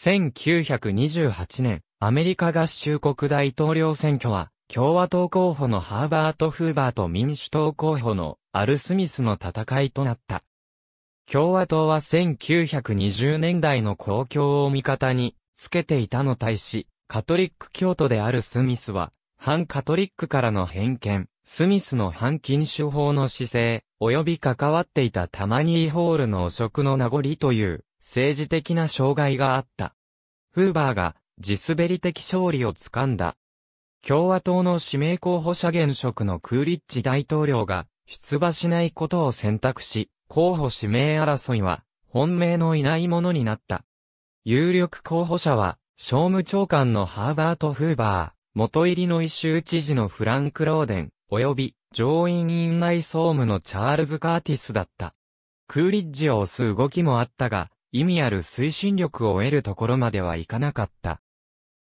1928年、アメリカ合衆国大統領選挙は、共和党候補のハーバート・フーバーと民主党候補のアル・スミスの戦いとなった。共和党は1920年代の公共を味方につけていたの対し、カトリック教徒であるスミスは、反カトリックからの偏見、スミスの反禁酒法の姿勢、及び関わっていたタマニーホールの汚職の名残という政治的な障害があった。フーバーが地滑り的勝利をつかんだ。共和党の指名候補者現職のクーリッジ大統領が出馬しないことを選択し、候補指名争いは本命のいないものになった。有力候補者は、商務長官のハーバート・フーバー、元入りの一周知事のフランク・ローデン、及び上院院内総務のチャールズ・カーティスだった。クーリッジを押す動きもあったが、意味ある推進力を得るところまではいかなかった。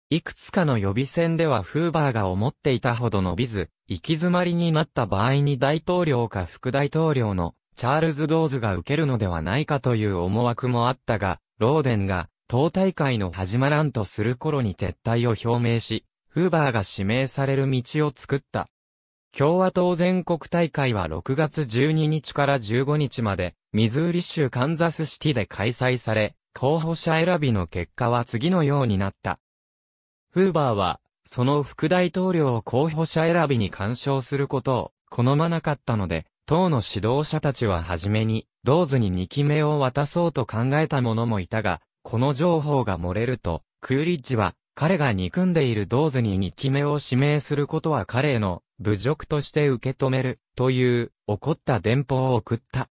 いくつかの予備選ではフーバーが思っていたほど伸びず、行き詰まりになった場合に大統領か副大統領のチャールズ・ドーズが受けるのではないかという思惑もあったが、ローデンが党大会の始まらんとする頃に撤退を表明し、フーバーが指名される道を作った。共和党全国大会は6月12日から15日までミズーリ州カンザスシティで開催され、候補者選びの結果は次のようになった。フーバーは、その副大統領を候補者選びに干渉することを好まなかったので、党の指導者たちははじめに、ドーズに2期目を渡そうと考えた者もいたが、この情報が漏れると、クーリッジは、彼が憎んでいるドーズに2期目を指名することは彼への侮辱として受け止める、という、怒った電報を送った。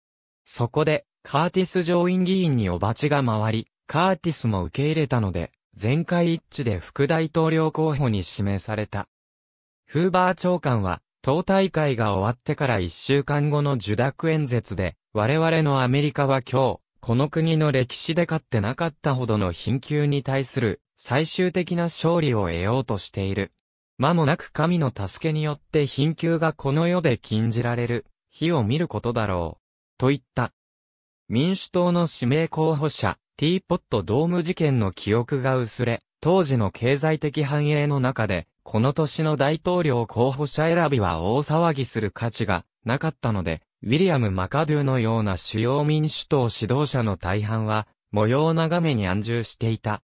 そこで、カーティス上院議員におばちが回り、カーティスも受け入れたので、全会一致で副大統領候補に指名された。フーバー長官は、党大会が終わってから一週間後の受諾演説で、我々のアメリカは今日、この国の歴史で勝ってなかったほどの貧窮に対する最終的な勝利を得ようとしている。間もなく神の助けによって貧窮がこの世で禁じられる日を見ることだろう。といった。民主党の指名候補者、ティーポットドーム事件の記憶が薄れ、当時の経済的繁栄の中で、この年の大統領候補者選びは大騒ぎする価値がなかったので、ウィリアム・マカドゥのような主要民主党指導者の大半は、模様を眺めに安住していた。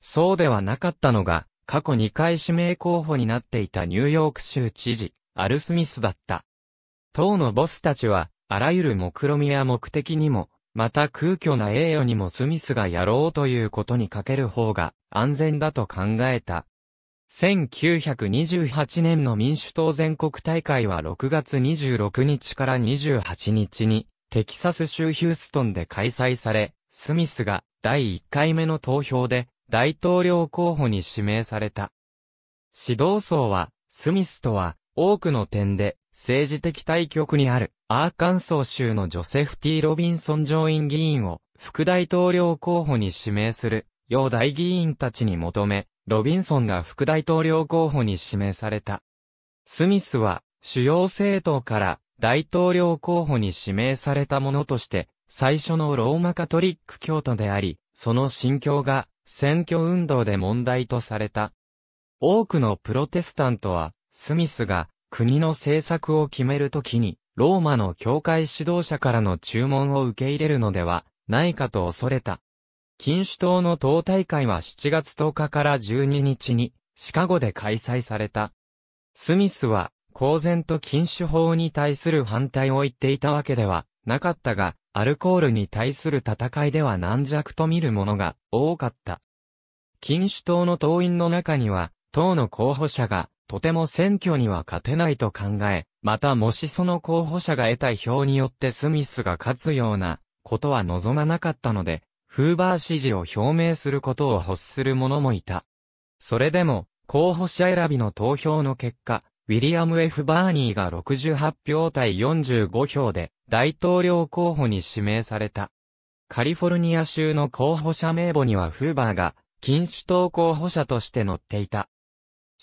そうではなかったのが、過去2回指名候補になっていたニューヨーク州知事、アル・スミスだった。党のボスたちは、あらゆる目論みや目的にも、また空虚な栄誉にもスミスがやろうということにかける方が安全だと考えた。1928年の民主党全国大会は6月26日から28日にテキサス州ヒューストンで開催され、スミスが第1回目の投票で大統領候補に指名された。指導層は、スミスとは多くの点で政治的対局にある、アーカンソー州のジョセフ・ティ・ロビンソン上院議員を、副大統領候補に指名する、要大議員たちに求め、ロビンソンが副大統領候補に指名された。スミスは、主要政党から大統領候補に指名されたものとして、最初のローマカトリック教徒であり、その心境が選挙運動で問題とされた。多くのプロテスタントは、スミスが国の政策を決めるときに、ローマの教会指導者からの注文を受け入れるのではないかと恐れた。禁酒党の党大会は7月10日から12日にシカゴで開催された。スミスは公然と禁酒法に対する反対を言っていたわけではなかったが、アルコールに対する戦いでは軟弱と見るものが多かった。禁酒党の党員の中には、党の候補者がとても選挙には勝てないと考え、またもしその候補者が得た票によってスミスが勝つようなことは望まなかったので、フーバー支持を表明することを欲する者もいた。それでも、候補者選びの投票の結果、ウィリアム・ F・ バーニーが68票対45票で大統領候補に指名された。カリフォルニア州の候補者名簿にはフーバーが禁止党候補者として載っていた。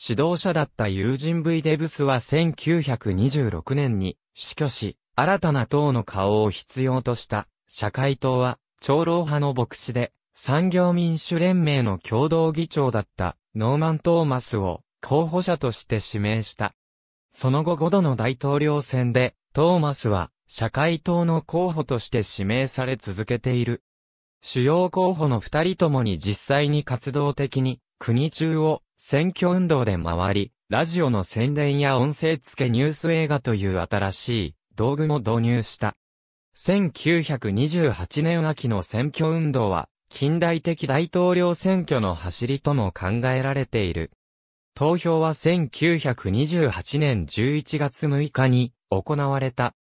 指導者だった友人 V デブスは1926年に死去し、新たな党の顔を必要とした社会党は長老派の牧師で産業民主連盟の共同議長だったノーマン・トーマスを候補者として指名した。その後5度の大統領選でトーマスは社会党の候補として指名され続けている。主要候補の二人ともに実際に活動的に国中を選挙運動で回り、ラジオの宣伝や音声付けニュース映画という新しい道具も導入した。1928年秋の選挙運動は、近代的大統領選挙の走りとも考えられている。投票は1928年11月6日に行われた。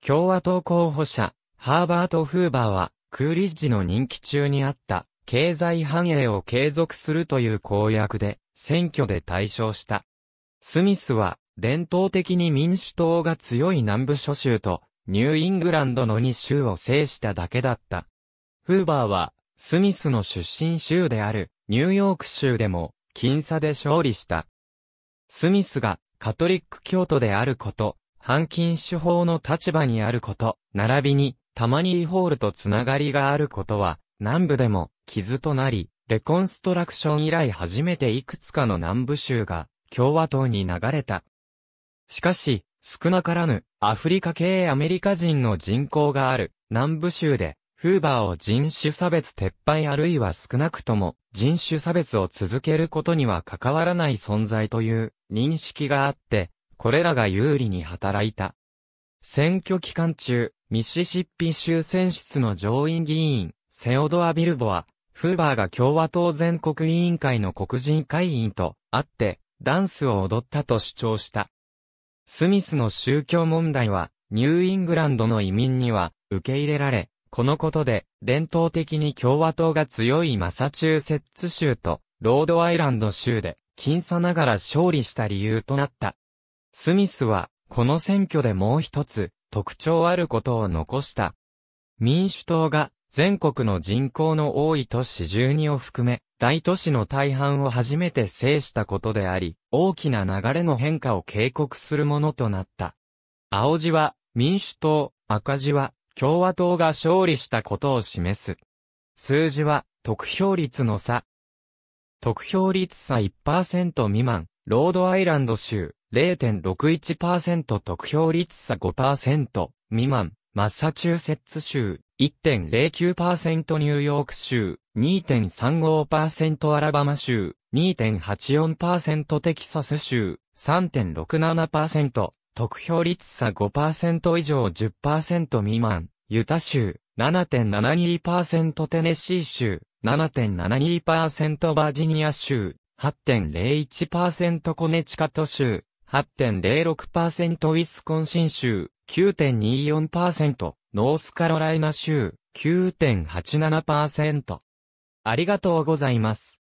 共和党候補者、ハーバート・フーバーは、クーリッジの任期中にあった、経済繁栄を継続するという公約で、選挙で大勝した。スミスは、伝統的に民主党が強い南部諸州と、ニューイングランドの2州を制しただけだった。フーバーは、スミスの出身州である、ニューヨーク州でも、僅差で勝利した。スミスが、カトリック教徒であること、反禁酒法の立場にあること、並びに、たまにイホールとつながりがあることは、南部でも、傷となり、レコンストラクション以来初めていくつかの南部州が共和党に流れた。しかし、少なからぬアフリカ系アメリカ人の人口がある南部州で、フーバーを人種差別撤廃あるいは少なくとも人種差別を続けることには関わらない存在という認識があって、これらが有利に働いた。選挙期間中、ミシシッピ州選出の上院議員、セオドア・ビルボは、フーバーが共和党全国委員会の黒人会員と会って、ダンスを踊ったと主張した。スミスの宗教問題は、ニューイングランドの移民には受け入れられ、このことで、伝統的に共和党が強いマサチューセッツ州と、ロードアイランド州で、僅差ながら勝利した理由となった。スミスは、この選挙でもう一つ、特徴あることを残した。民主党が全国の人口の多い都市12を含め、大都市の大半を初めて制したことであり、大きな流れの変化を警告するものとなった。青字は民主党、赤字は共和党が勝利したことを示す。数字は得票率の差。得票率差1%未満、ロードアイランド州0.61%得票率差5%未満、マッサチューセッツ州、1.09%ニューヨーク州、2.35%アラバマ州、2.84%テキサス州、3.67%、得票率差5%以上10%未満、ユタ州、7.72%テネシー州、7.72%バージニア州、8.01%コネチカト州、8.06%ウィスコンシン州、9.24%、ノースカロライナ州、9.87%。ありがとうございます。